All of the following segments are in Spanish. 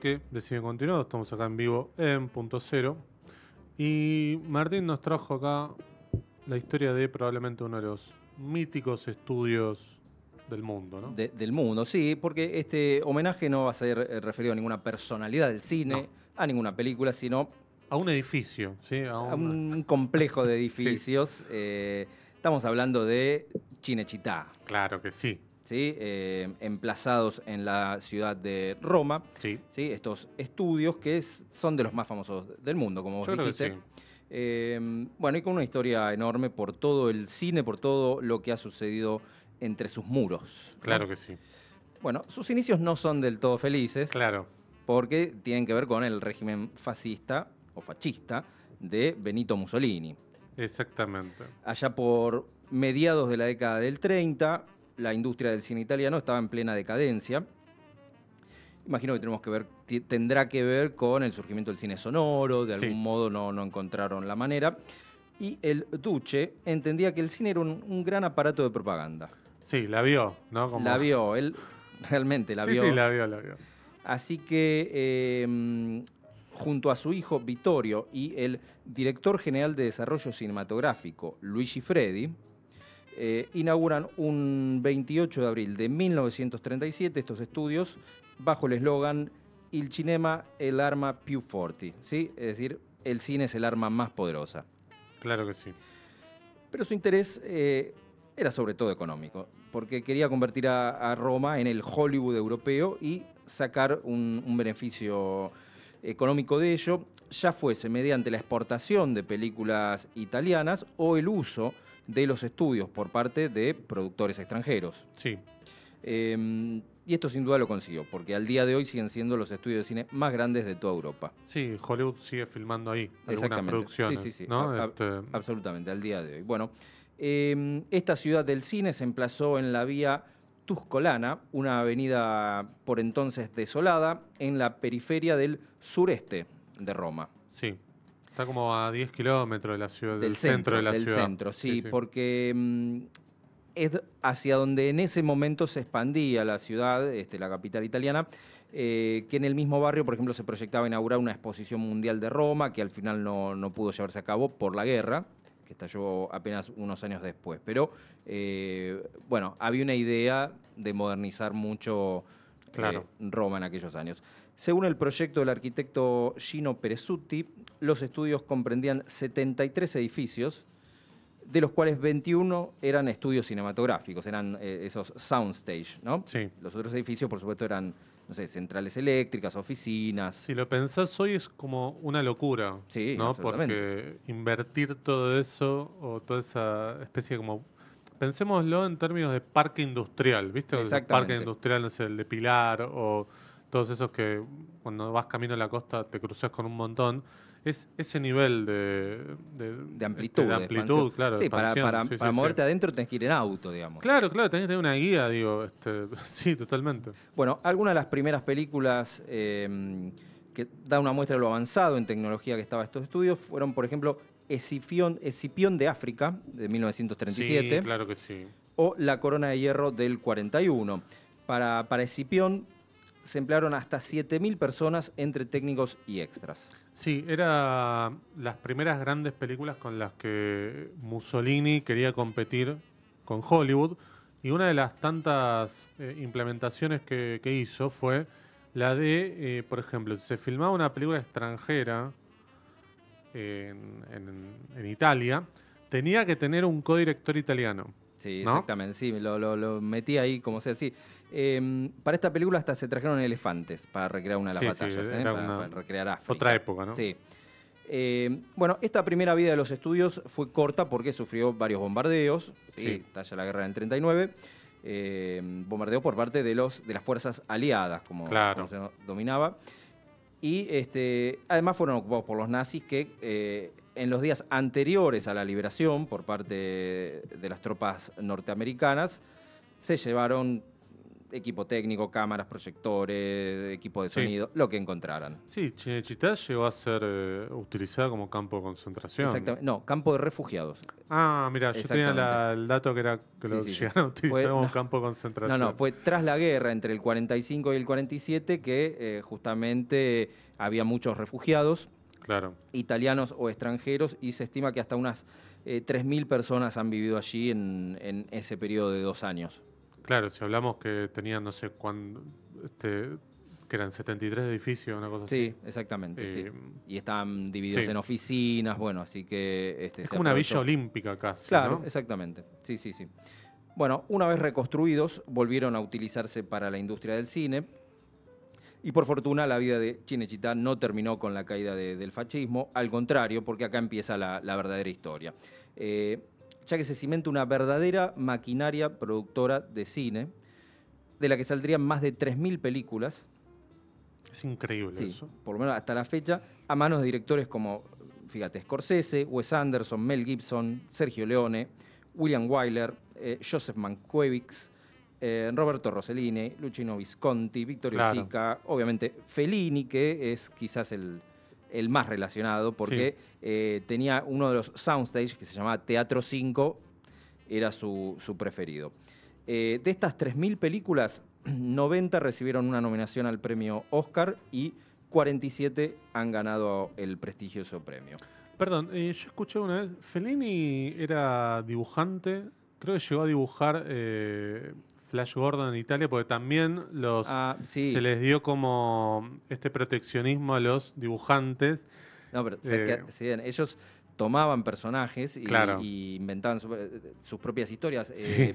que deciden continuar. Estamos acá en vivo en punto cero. Y Martín nos trajo acá la historia de probablemente uno de los míticos estudios del mundo, ¿no? del mundo, sí, porque este homenaje no va a ser eh, referido a ninguna personalidad del cine, a ninguna película, sino. A un edificio, sí. A un, complejo de edificios. Eh, estamos hablando de Chinechitá. Claro que sí. ¿sí? Eh, emplazados en la ciudad de Roma. Sí. Estos estudios que son de los más famosos del mundo, como vos dijiste. Em, bueno, y con una historia enorme por todo el cine, por todo lo que ha sucedido entre sus muros. Claro que sí. Bueno, sus inicios no son del todo felices. Claro. Porque tienen que ver con el régimen fascista o fascista de Benito Mussolini. Exactamente. Allá por mediados de la década del 30, la industria del cine italiano estaba en plena decadencia. Imagino que tendrá que ver con el surgimiento del cine sonoro, de algún modo no, encontraron la manera. Y el Duce entendía que el cine era un, gran aparato de propaganda. Sí, la vio, ¿no? La vio, él realmente la vio. Sí, la vio, la vio. Así que em, junto a su hijo Vittorio y el director general de desarrollo cinematográfico, Luigi Freddi, eh, inauguran un 28 de abril de 1937 estos estudios bajo el eslogan Il cinema el arma più forte, ¿sí? es decir, el cine es el arma más poderosa. Claro que sí. Pero su interés eh, era sobre todo económico, porque quería convertir a, Roma en el Hollywood europeo y sacar un beneficio económico de ello, ya fuese mediante la exportación de películas italianas o el uso de los estudios por parte de productores extranjeros. Sí. Em, y esto sin duda lo consiguió, porque al día de hoy siguen siendo los estudios de cine más grandes de toda Europa. Sí, Hollywood sigue filmando ahí algunas producciones. Sí, sí, sí. Este, absolutamente, al día de hoy. Bueno, em, esta ciudad del cine se emplazó en la vía Tuscolana, una avenida por entonces desolada, en la periferia del sureste de Roma. Sí. Está como a 10 kilómetros de la ciudad, del, centro, de la ciudad. centro, sí, porque mm, es hacia donde en ese momento se expandía la ciudad, este, la capital italiana, eh, que en el mismo barrio, por ejemplo, se proyectaba inaugurar una exposición mundial de Roma, que al final no, pudo llevarse a cabo por la guerra, que estalló apenas unos años después. Pero, eh, bueno, había una idea de modernizar mucho eh, Roma en aquellos años. Según el proyecto del arquitecto Gino Perezuti, los estudios comprendían 73 edificios, de los cuales 21 eran estudios cinematográficos, eran eh, esos soundstage, ¿no? Sí. Los otros edificios, por supuesto, eran, no sé, centrales eléctricas, oficinas. Si lo pensás hoy es como una locura, sí, ¿no? Porque invertir todo eso o toda esa especie como... Pensémoslo en términos de parque industrial, ¿viste? El parque industrial, no sé, el de Pilar o todos esos que cuando vas camino a la costa te cruzas con un montón, es ese nivel de, de, este, amplitud. De amplitud, claro. Sí, para, para, moverte adentro tenés que ir en auto, digamos. Claro, claro, tenés que tener una guía, digo. Este, sí, totalmente. Bueno, algunas de las primeras películas em, que da una muestra de lo avanzado en tecnología que estaba estos estudios fueron, por ejemplo, Escipión, Escipión de África, de 1937. claro que sí. O La Corona de Hierro del 41. Para, para Escipión, se emplearon hasta 7.000 personas entre técnicos y extras. Sí, eran las primeras grandes películas con las que Mussolini quería competir con Hollywood y una de las tantas eh, implementaciones que, hizo fue la de, eh, por ejemplo, si se filmaba una película extranjera en, Italia, tenía que tener un codirector italiano. Sí, exactamente, sí, lo, lo metí ahí como sea así. Em, para esta película hasta se trajeron elefantes para recrear una de las batallas, sí, ¿eh? recrear África. Otra época, ¿no? Sí. Em, bueno, esta primera vida de los estudios fue corta porque sufrió varios bombardeos. Sí. de la guerra del 39. Em, bombardeo por parte de, los, de las fuerzas aliadas, como, se dominaba. Y este, además fueron ocupados por los nazis que eh, en los días anteriores a la liberación por parte de las tropas norteamericanas se llevaron equipo técnico, cámaras, proyectores, equipo de sonido, lo que encontraran. Sí, Chinechita llegó a ser eh, utilizada como campo de concentración. Exactamente, no, campo de refugiados. Ah, mira, yo tenía el dato que era que lo llegaron a utilizar como campo de concentración. No, no, fue tras la guerra entre el 45 y el 47 que eh, justamente había muchos refugiados. Claro. Italianos o extranjeros, y se estima que hasta unas 3.000 eh, personas han vivido allí en, en ese periodo de dos años. Claro, si hablamos que tenían, no sé cuándo, este, que eran 73 edificios, una cosa sí, así. Exactamente, sí, exactamente. Eh, y estaban divididos en oficinas, bueno, así que... Este, es como una villa olímpica casi. Claro, exactamente. Sí, sí, sí. Bueno, una vez reconstruidos, volvieron a utilizarse para la industria del cine. Y por fortuna, la vida de Chinechita no terminó con la caída del fascismo, al contrario, porque acá empieza la, verdadera historia. Eh, ya que se cimenta una verdadera maquinaria productora de cine, de la que saldrían más de 3.000 películas. Es increíble sí, Por lo menos hasta la fecha, a manos de directores como, fíjate, Scorsese, Wes Anderson, Mel Gibson, Sergio Leone, William Wyler, eh, Joseph Mankiewicz, eh, Roberto Rossellini, Luchino Visconti, Victorio claro. obviamente Fellini, que es quizás el, el más relacionado, porque eh, tenía uno de los soundstage que se llamaba Teatro 5, era su, preferido. Eh, de estas 3.000 películas, 90 recibieron una nominación al premio Oscar y 47 han ganado el prestigioso premio. Perdón, eh, yo escuché una vez, Fellini era dibujante, creo que llegó a dibujar Flash Gordon en Italia, porque también los ah, se les dio como este proteccionismo a los dibujantes. No, pero eh, ellos tomaban personajes y, inventaban sus propias historias. Eh,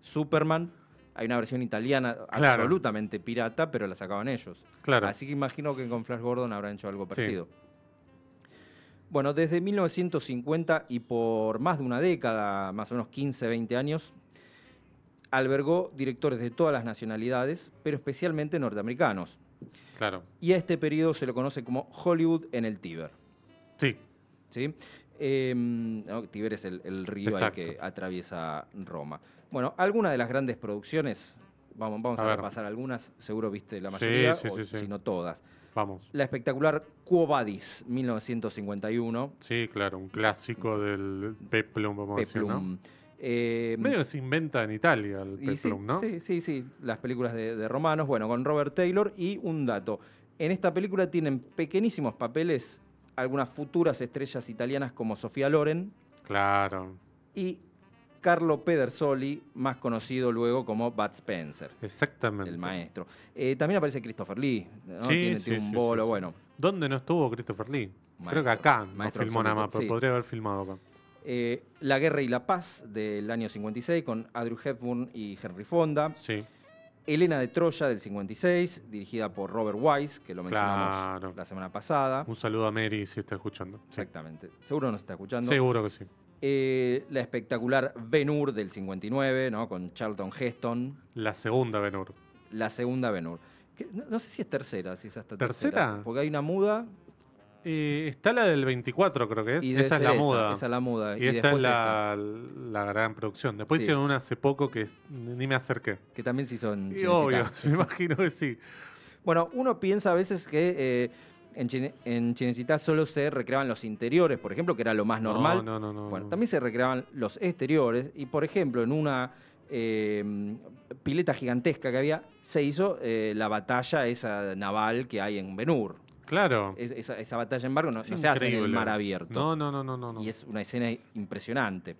Superman, hay una versión italiana absolutamente pirata, pero la sacaban ellos. Así que imagino que con Flash Gordon habrán hecho algo parecido. Bueno, desde 1950 y por más de una década, más o menos 15, 20 años, albergó directores de todas las nacionalidades, pero especialmente norteamericanos. Claro. Y a este periodo se lo conoce como Hollywood en el Tíber. Sí. ¿Sí? Em, Tíber es el, río al que atraviesa Roma. Bueno, algunas de las grandes producciones, vamos, vamos a, pasar repasar algunas, seguro viste la mayoría, si no todas. Vamos. La espectacular Quo Vadis, 1951. Sí, claro, un clásico del Peplum, vamos a decir, ¿no? Em, Medio se inventa en Italia el ¿no? Sí, sí, sí, las películas de, romanos, bueno, con Robert Taylor y un dato. En esta película tienen pequeñísimos papeles algunas futuras estrellas italianas como Sofía Loren. Claro. Y Carlo Pedersoli, más conocido luego como Bud Spencer. Exactamente. El maestro. Eh, también aparece Christopher Lee, tiene, un bolo, bueno. ¿Dónde no estuvo Christopher Lee? Creo que acá no filmó nada más, pero podría haber filmado acá. Eh, la Guerra y la Paz del año 56 con Andrew Hepburn y Henry Fonda. Elena de Troya del 56, dirigida por Robert Wise, que lo mencionamos la semana pasada. Un saludo a Mary si está escuchando. Exactamente. Seguro nos está escuchando. Seguro que sí. Eh, la espectacular Ben Hur del 59, ¿no? Con Charlton Heston. La segunda Ben Hur. La segunda Ben Hur. No, no, sé si es tercera, si es hasta tercera. ¿Tercera? Porque hay una muda está la del 24, creo que es. esa es la muda. Esa es la muda. Y, esta es la, gran producción. Después hicieron una hace poco que ni me acerqué. Que también sí son. y Obvio, me imagino que sí. Bueno, uno piensa a veces que eh, en, Chine, solo se recreaban los interiores, por ejemplo, que era lo más normal. No, no, no. bueno, también se recreaban los exteriores y, por ejemplo, en una eh, pileta gigantesca que había, se hizo eh, la batalla esa naval que hay en Benur. Claro. esa, batalla en barco no, se hace en el mar abierto. No, no, no, no, no. Y es una escena impresionante.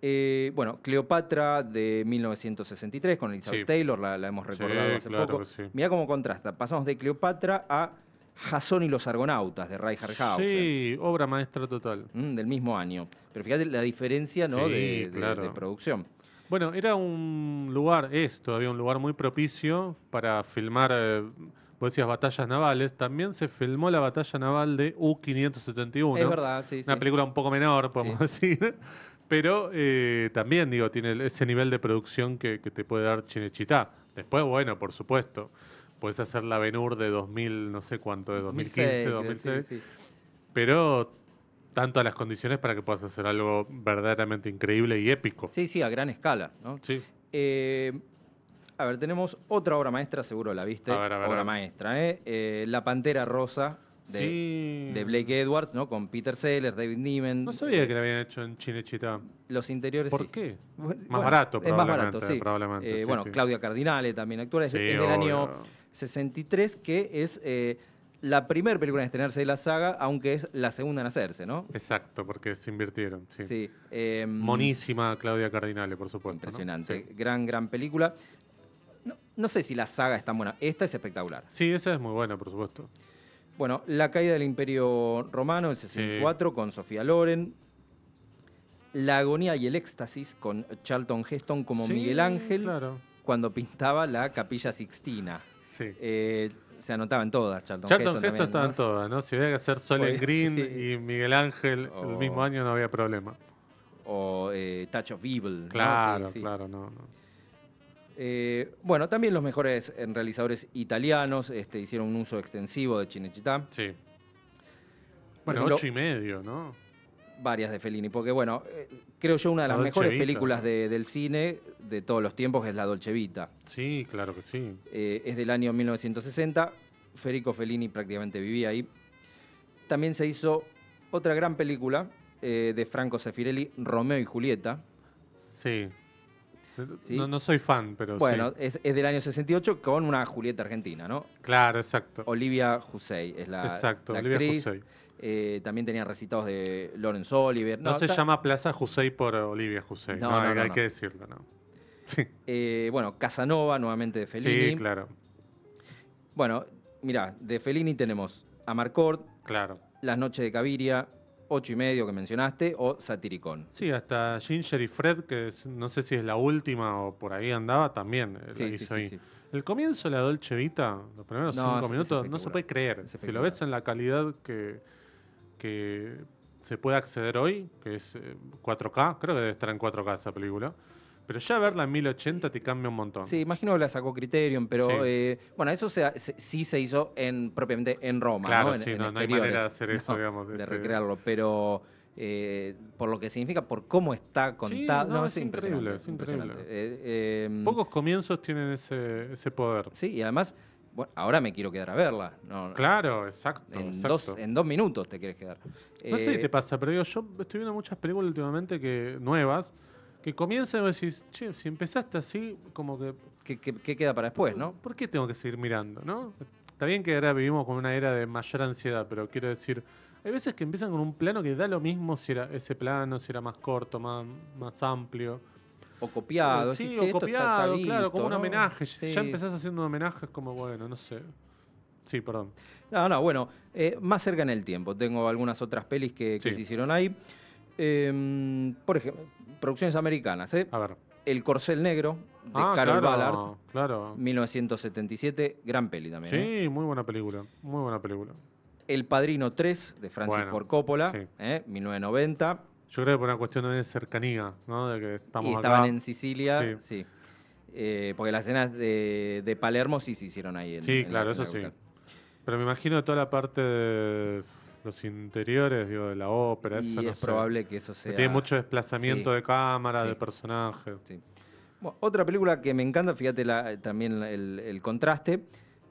Eh, bueno, Cleopatra de 1963 con Elizabeth Taylor, la, hemos recordado hace poco. Sí. cómo contrasta. Pasamos de Cleopatra a Jason y los Argonautas de Ray Harryhausen. Sí, obra maestra total. Mm, del mismo año. Pero fíjate la diferencia ¿no? de, de, producción. Bueno, era un lugar, es todavía un lugar muy propicio para filmar. Eh, vos decías batallas navales, también se filmó la batalla naval de U-571. Es verdad, sí. Una película un poco menor, podemos decir. Pero eh, también, digo, tiene ese nivel de producción que, te puede dar Chinechita. Después, bueno, por supuesto, puedes hacer la Benur de 2000, no sé cuánto, de 2015, 2006, pero tanto a las condiciones para que puedas hacer algo verdaderamente increíble y épico. Sí, sí, a gran escala. ¿no? Sí. Eh, a ver, tenemos otra obra maestra, seguro la viste. obra maestra, ¿eh? Eh, La Pantera Rosa. De, Blake Edwards, ¿no? Con Peter Sellers, David Niemen. No sabía eh, que la habían hecho en Chinechita. Los interiores. ¿Por qué? más barato, probablemente. Más barato, sí. bueno, Claudia Cardinale también actúa. Es, el año 63, que es la primera película en estrenarse de la saga, aunque es la segunda en hacerse, ¿no? Exacto, porque se invirtieron, sí. sí em, Monísima Claudia Cardinale, por supuesto. Impresionante. Gran, gran película. No sé si la saga es tan buena. Esta es espectacular. Sí, esa es muy buena, por supuesto. Bueno, La caída del Imperio Romano, el 64, con Sofía Loren. La agonía y el éxtasis, con Charlton Heston como Miguel Ángel, cuando pintaba la Capilla Sixtina. Sí. Eh, se anotaban todas, Charlton, Charlton Heston. estaban todas, ¿no? Si hubiera que hacer Solen Green y Miguel Ángel el mismo año, no había problema. O eh, Touch of Evil. Claro, claro, no. no. Eh, bueno, también los mejores eh, realizadores italianos este, hicieron un uso extensivo de Cinecittà. Sí. bueno, ocho y medio, ¿no? Varias de Fellini, porque bueno, eh, creo yo una de las mejores películas del cine de todos los tiempos es La Dolce Vita. Sí, claro que sí. es del año 1960, Federico Fellini prácticamente vivía ahí. También se hizo otra gran película de Franco Sefirelli, Romeo y Julieta. Sí. No, soy fan, pero Bueno, es, es, del año 68 con una Julieta argentina, ¿no? Claro, exacto. Olivia Hussey es la, exacto, Olivia eh, también tenía recitados de Lawrence Oliver. No, se llama Plaza Hussey por Olivia Hussey, no, hay, que decirlo, ¿no? Sí. Eh, bueno, Casanova, nuevamente de Fellini. Sí, claro. Bueno, mira de Fellini tenemos a Amarcord, claro. Las Noches de Caviria, 8 y medio que mencionaste, o Satiricón. Sí, hasta Ginger y Fred, que no sé si es la última o por ahí andaba, también eh, la hizo ahí. El comienzo de la Dolce Vita, los primeros 5 minutos, no se puede creer. Si lo ves en la calidad que, que se puede acceder hoy, que es 4K, eh, creo que debe estar en 4K esa película. Pero ya verla en 1080 te cambia un montón. Sí, imagino que la sacó Criterion, pero eh, bueno, eso sí se hizo en, propiamente en Roma. Claro, sí, no, hay manera de hacer eso, digamos. De este recrearlo, pero eh, por lo que significa, por cómo está contado. no, es, increíble, es impresionante. Eh, Pocos comienzos tienen ese, ese poder. Sí, y además bueno, ahora me quiero quedar a verla. claro, exacto. En, Dos, en minutos te quieres quedar. No sé si te pasa, pero digo, yo estoy viendo muchas películas últimamente que nuevas que comienza y vos decís, che, si empezaste así, como que... ¿Qué, queda para después, no? ¿Por qué tengo que seguir mirando, no? Está bien que ahora vivimos con una era de mayor ansiedad, pero quiero decir, hay veces que empiezan con un plano que da lo mismo si era ese plano, si era más corto, más, más amplio. O copiado. Sí, o copiado, claro, como un homenaje. Ya empezás haciendo un homenaje, es como, bueno, no sé. Sí, perdón. No, no, bueno, eh, más cerca en el tiempo. Tengo algunas otras pelis que, se hicieron ahí. Em, por ejemplo, producciones americanas. ¿eh? El Corcel Negro, de ah, Carol claro, Ballard. 1977, gran peli también. Sí, ¿eh? muy buena película. Muy buena película. El Padrino 3, de Francis Ford Coppola, 1990. ¿eh? Yo creo que por una cuestión de cercanía, ¿no? De que estamos y estaban en Sicilia, sí. porque las escenas de, de, Palermo sí se hicieron ahí. sí, claro, eso sí. Pero me imagino toda la parte de los interiores digo, de la ópera. eso es probable que eso sea. Tiene mucho desplazamiento de cámara, de personaje. otra película que me encanta, fíjate también el, contraste.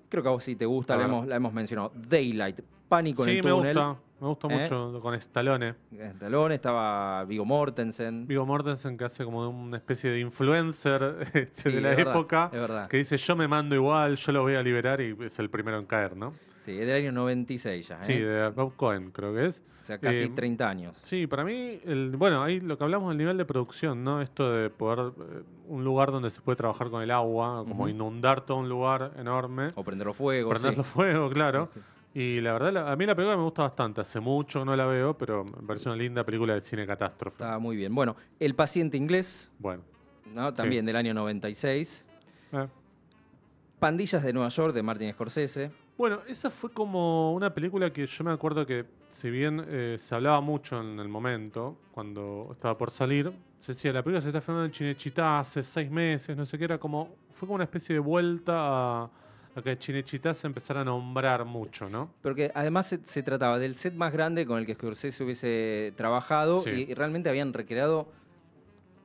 Creo que a vos sí te gusta, la hemos, mencionado. Daylight, Pánico en el Sí, me Gusta. Me gusta ¿eh? mucho con Stallone. Stallone, estaba Vigo Mortensen. Vigo Mortensen que hace como una especie de influencer este, de la época. Que dice, yo me mando igual, yo lo voy a liberar y es el primero en caer, ¿no? Sí, es del año 96 ya. Sí, ¿eh? de Bob creo que es. O sea, casi 30 eh, años. Sí, para mí, bueno, ahí lo que hablamos del nivel de producción, ¿no? Esto de poder, eh, un lugar donde se puede trabajar con el agua, como inundar todo un lugar enorme. O prender los fuego. Prender los fuego, claro. Y la verdad, a mí la película me gusta bastante. Hace mucho no la veo, pero me parece una linda película de cine catástrofe. Está muy bien. Bueno, El paciente inglés. Bueno. También del año 96. Pandillas de Nueva York de Martin Scorsese. Bueno, esa fue como una película que yo me acuerdo que, si bien eh, se hablaba mucho en el momento, cuando estaba por salir, se decía, la película se está filmando en Chinechita hace seis meses, no sé qué, era como, fue como una especie de vuelta a, que Chinechita se empezara a nombrar mucho, ¿no? Porque además se, trataba del set más grande con el que Scorsese hubiese trabajado y realmente habían recreado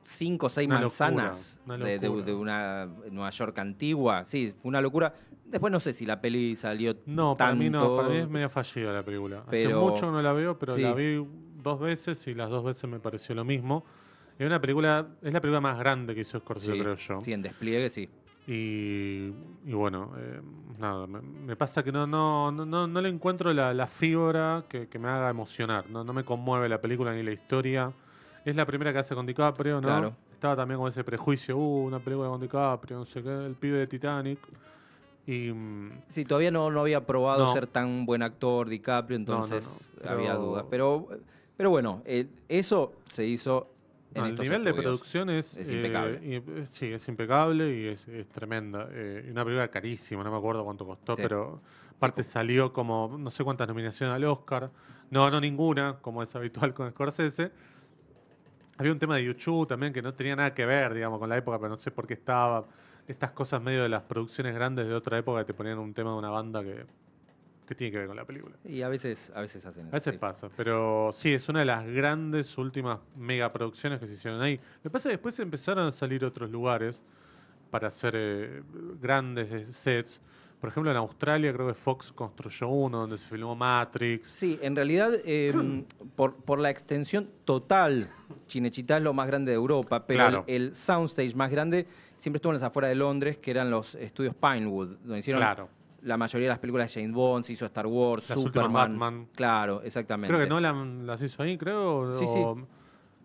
cinco o seis manzanas De, una Nueva York antigua. Sí, fue una locura. Después no sé si la peli salió. No, tanto, para mí no, para mí es medio fallida la película. Hace mucho no la veo, pero la vi dos veces y las dos veces me pareció lo mismo. Es una película, es la película más grande que hizo Scorsese, creo yo. Sí, en despliegue, sí. Y, bueno, eh, nada, me, pasa que no, no, no, no le encuentro la, fibra que, me haga emocionar. no me conmueve la película ni la historia. Es la primera que hace con DiCaprio, ¿no? Estaba también con ese prejuicio, uh, una película con DiCaprio, no sé qué, el pibe de Titanic. Y, mm, sí, todavía no, no había probado ser tan buen actor DiCaprio, entonces había dudas. Pero, pero bueno, eh, eso se hizo. En el nivel de producción es, impecable. Eh, eh, sí, es impecable y es, tremenda. una película carísima, no me acuerdo cuánto costó, pero aparte salió como no sé cuántas nominaciones al Oscar. No no ninguna, como es habitual con Scorsese había un tema de YouTube también que no tenía nada que ver, digamos, con la época, pero no sé por qué estaba. Estas cosas medio de las producciones grandes de otra época que te ponían un tema de una banda que, tiene que ver con la película. Y a veces, a veces hacen eso. A veces pasa, pero sí, es una de las grandes últimas megaproducciones que se hicieron ahí. Me pasa que después empezaron a salir otros lugares para hacer eh, grandes eh, sets. Por ejemplo, en Australia creo que Fox construyó uno donde se filmó Matrix. Sí, en realidad, em, por, la extensión total, Chinechita es lo más grande de Europa, pero el, soundstage más grande siempre estuvo en las afueras de Londres, que eran los estudios Pinewood, donde hicieron la mayoría de las películas de James Bond, se hizo Star Wars, las Superman. Batman. Claro, exactamente. Creo que no las hizo ahí, creo. Sí, sí.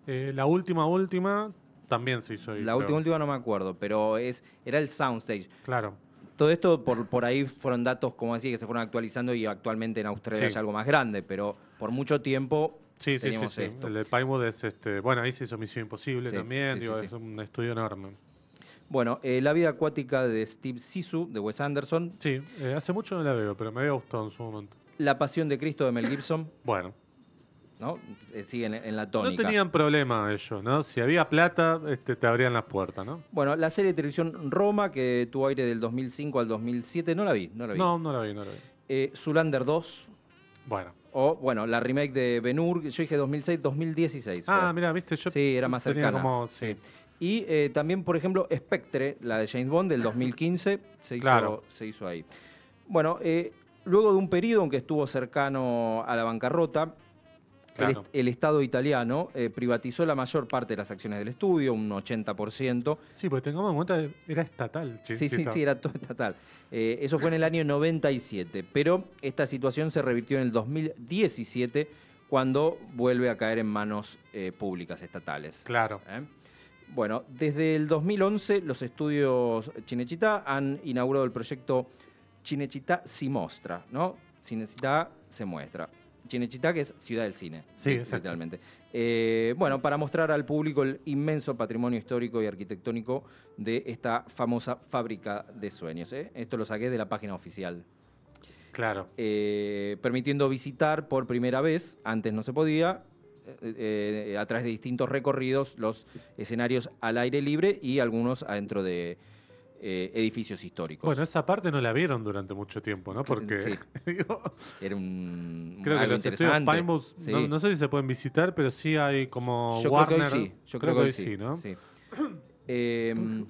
Eh, la última, última también se hizo ahí. La última, última no me acuerdo, pero es, era el soundstage. Claro. Todo esto por, por ahí fueron datos, como así, que se fueron actualizando y actualmente en Australia es algo más grande, pero por mucho tiempo sí, sí, sí, esto. El de Pinewood es, este, bueno, ahí se hizo Misión Imposible también, es un estudio enorme. Bueno, eh, La vida acuática de Steve Sisu, de Wes Anderson. Sí, eh, hace mucho no la veo, pero me había gustado en su momento. La pasión de Cristo de Mel Gibson. bueno. ¿no? Eh, Siguen en la tónica. No tenían problema ellos, ¿no? Si había plata, este, te abrían las puertas, ¿no? Bueno, la serie de televisión Roma, que tuvo aire del 2005 al 2007, no la vi, no la vi. No, no la vi, no la vi. Eh, Zulander 2. Bueno. O, bueno, la remake de Ben yo dije 2006, 2016. Ah, mira, viste, yo. Sí, era más cercana. Y eh, también, por ejemplo, Spectre, la de James Bond del 2015, se hizo, claro. se hizo ahí. Bueno, luego de un periodo, que estuvo cercano a la bancarrota, el, Estado italiano eh, privatizó la mayor parte de las acciones del estudio, un 80%. Sí, porque tengamos en cuenta, que era estatal. sí, sí, sí, era todo estatal. Eh, eso fue en el año 97, pero esta situación se revirtió en el 2017 cuando vuelve a caer en manos eh, públicas estatales. Claro. Bueno, desde el 2011 los estudios Chinechita han inaugurado el proyecto Chinechita si mostra, ¿no? necesita se muestra. Chinechita, que es Ciudad del Cine. Sí, exactamente. Eh, bueno, para mostrar al público el inmenso patrimonio histórico y arquitectónico de esta famosa fábrica de sueños. ¿eh? Esto lo saqué de la página oficial. Claro. Eh, permitiendo visitar por primera vez, antes no se podía, a través de distintos recorridos, los escenarios al aire libre y algunos adentro de eh, edificios históricos. Bueno, esa parte no la vieron durante mucho tiempo, ¿no? Porque era un creo que los interesante. no, sé si se pueden visitar, pero sí hay como Yo Warner. Creo sí. Yo creo, que sí, ¿no? Sí. Em,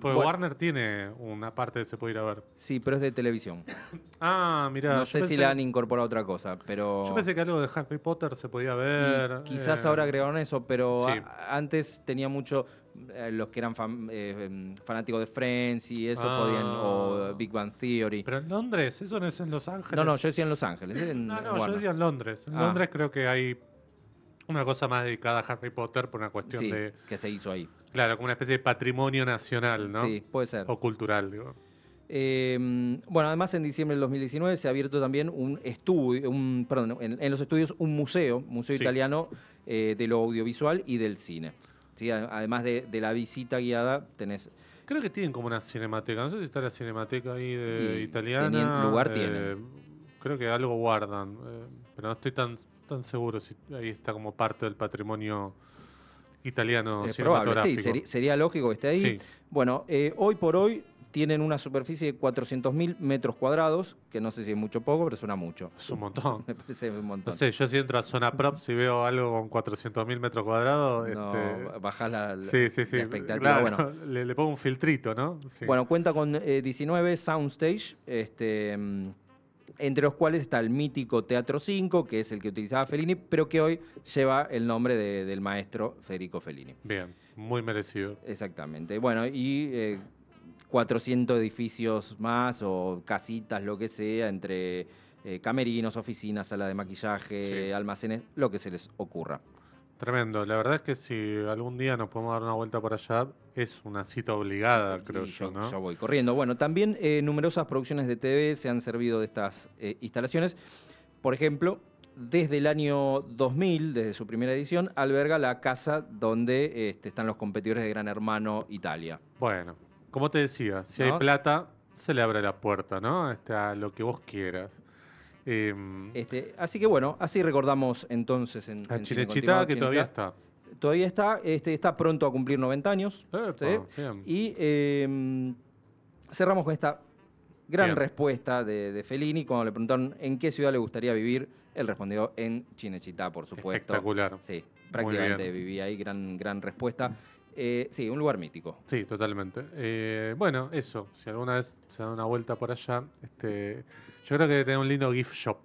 Porque Warner tiene una parte que se puede ir a ver. Sí, pero es de televisión. Ah, mira. No sé si le han incorporado otra cosa, pero. Yo pensé que algo de Harry Potter se podía ver. quizás eh. ahora agregaron eso, pero antes tenía mucho. Eh, los que eran eh, em, fanáticos de Friends y eso podían, o ah. Big Bang Theory. Pero en Londres, eso no es en Los Ángeles. No, no, yo decía en Los Ángeles. no, no, yo decía en Londres. En ah. Londres creo que hay una cosa más dedicada a Harry Potter por una cuestión de... que se hizo ahí. Claro, como una especie de patrimonio nacional, ¿no? Sí, puede ser. O cultural, digo. Em, bueno, además en diciembre del 2019 se ha abierto también un estudio, perdón, en, los estudios un museo, Museo Italiano eh, de lo Audiovisual y del Cine. Además de, la visita guiada, tenés... Creo que tienen como una cinemateca, no sé si está la cinemateca ahí de y italiana. lugar eh, Creo que algo guardan, eh, pero no estoy tan, tan seguro si ahí está como parte del patrimonio italiano. cinematográfico sería, lógico que esté ahí. Bueno, eh, hoy por hoy tienen una superficie de 400.000 metros cuadrados, que no sé si es mucho o poco, pero suena mucho. Es un montón. Me parece un montón. No sé, yo si entro a zona prop, si veo algo con 400.000 metros cuadrados... No, este, la, expectativa. le, pongo un filtrito, ¿no? Bueno, cuenta con 19 eh, soundstage, este, entre los cuales está el mítico Teatro 5, que es el que utilizaba Fellini, pero que hoy lleva el nombre del maestro Federico Fellini. Bien, muy merecido. Exactamente. Bueno, y... Eh, 400 edificios más o casitas, lo que sea, entre eh, camerinos, oficinas, sala de maquillaje, almacenes, lo que se les ocurra. Tremendo, la verdad es que si algún día nos podemos dar una vuelta por allá, es una cita obligada, creo yo, yo, ¿no? voy corriendo. Bueno, también eh, numerosas producciones de TV se han servido de estas eh, instalaciones. Por ejemplo, desde el año 2000, desde su primera edición, alberga la casa donde este, están los competidores de Gran Hermano Italia. Bueno, como te decía, si hay plata, se le abre la puerta, ¿no? Este, a lo que vos quieras. Em, este, así que bueno, así recordamos entonces en, a que todavía está. Todavía está, este, está pronto a cumplir 90 años. Y em, cerramos con esta gran respuesta de, Felini cuando le preguntaron en qué ciudad le gustaría vivir. Él respondió en Chinechita, por supuesto. Espectacular. Sí, prácticamente vivía ahí, gran, gran respuesta. Eh, sí, un lugar mítico. Sí, totalmente. Eh, bueno, eso. Si alguna vez se da una vuelta por allá, este, yo creo que tiene un lindo gift shop.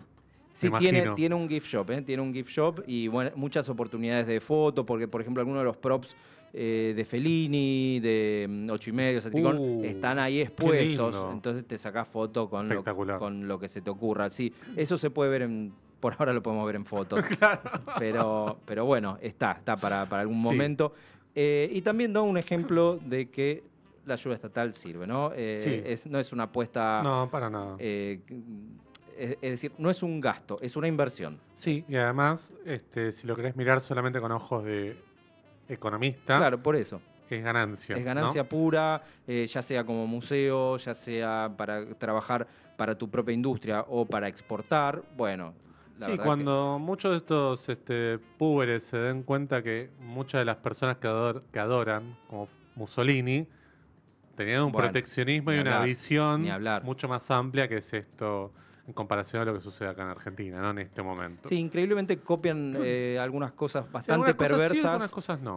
Sí, tiene, un gift shop, ¿eh? tiene un gift shop y muchas oportunidades de foto, porque por ejemplo algunos de los props de Fellini, de mm, Ocho y Medio, Satricón, uh, están ahí expuestos, entonces te sacás foto con lo, con lo que se te ocurra. Sí, eso se puede ver por ahora lo podemos ver en fotos. pero, pero bueno, está, está para, algún momento. Eh, y también da un ejemplo de que la ayuda estatal sirve, ¿no? Eh, no es una apuesta. No, para nada. Eh, es, decir, no es un gasto, es una inversión. Sí, y además, este, si lo querés mirar solamente con ojos de economista. Claro, por eso. Es ganancia. Es ganancia pura, ya sea como museo, ya sea para trabajar para tu propia industria o para exportar. Bueno, sí, cuando muchos de estos este, púberes se den cuenta que muchas de las personas que, adoran, como Mussolini, tenían un proteccionismo y una visión mucho más amplia que es esto en comparación a lo que sucede acá en Argentina, ¿no? En este momento. Sí, increíblemente copian mm. eh, algunas cosas bastante perversas.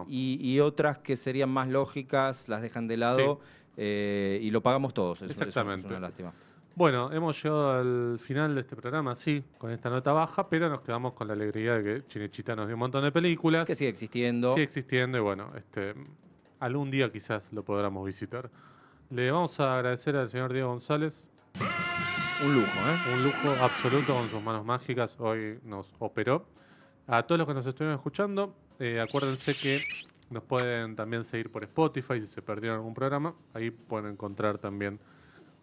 Y, otras que serían más lógicas, las dejan de lado eh, y lo pagamos todos. Exactamente. es una lástima. Bueno, hemos llegado al final de este programa, sí, con esta nota baja, pero nos quedamos con la alegría de que Chinechita nos dio un montón de películas. Que sigue existiendo. Sigue existiendo y bueno, este, algún día quizás lo podamos visitar. Le vamos a agradecer al señor Diego González. Un lujo, ¿eh? Un lujo absoluto con sus manos mágicas. Hoy nos operó. A todos los que nos estuvieron escuchando, eh, acuérdense que nos pueden también seguir por Spotify si se perdieron algún programa. Ahí pueden encontrar también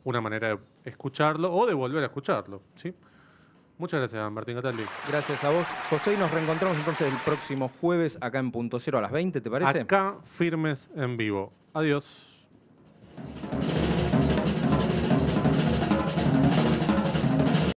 una manera de escucharlo o de volver a escucharlo. ¿sí? Muchas gracias, Martín Cataldi. Gracias a vos, José, y nos reencontramos entonces el próximo jueves acá en Punto Cero a las 20, ¿te parece? Acá firmes en vivo. Adiós.